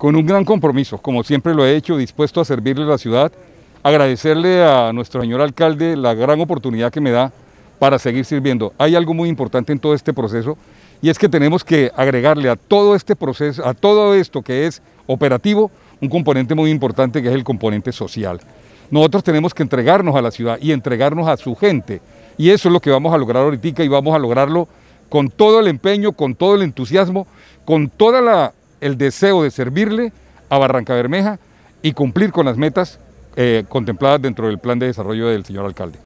con un gran compromiso, como siempre lo he hecho, dispuesto a servirle a la ciudad, agradecerle a nuestro señor alcalde la gran oportunidad que me da para seguir sirviendo. Hay algo muy importante en todo este proceso y es que tenemos que agregarle a todo este proceso, a todo esto que es operativo, un componente muy importante que es el componente social. Nosotros tenemos que entregarnos a la ciudad y entregarnos a su gente y eso es lo que vamos a lograr ahorita y vamos a lograrlo con todo el empeño, con todo el entusiasmo, con toda la el deseo de servirle a Barranca Bermeja y cumplir con las metas eh, contempladas dentro del plan de desarrollo del señor alcalde.